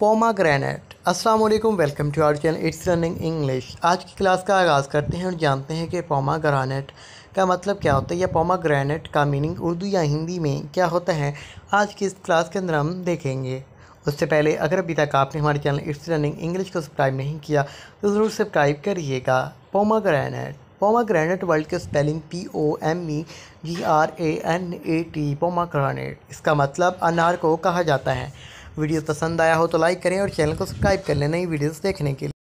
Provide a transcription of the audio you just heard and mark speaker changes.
Speaker 1: pomegranate अस्सलाम वालेकुम welcome to our channel it's learning English आज की क्लास का आगाज़ करते हैं और जानते हैं कि पोमाग्रेनेट का मतलब क्या होता है या पोमा का मीनिंग उर्दू या हिंदी में क्या होता है आज की इस क्लास के अंदर हम देखेंगे उससे पहले अगर अभी तक आपने हमारे चैनल इट्स लर्निंग इंग्लिश को सब्सक्राइब नहीं किया तो ज़रूर सब्सक्राइब करिएगा पोमा पोमाग्रेनेट वर्ल्ड के spelling P O M E G R A N A T pome इसका मतलब अनार को कहा जाता है वीडियो पसंद आया हो तो लाइक करें और चैनल को सब्सक्राइब कर लें नई वीडियोज़ देखने के लिए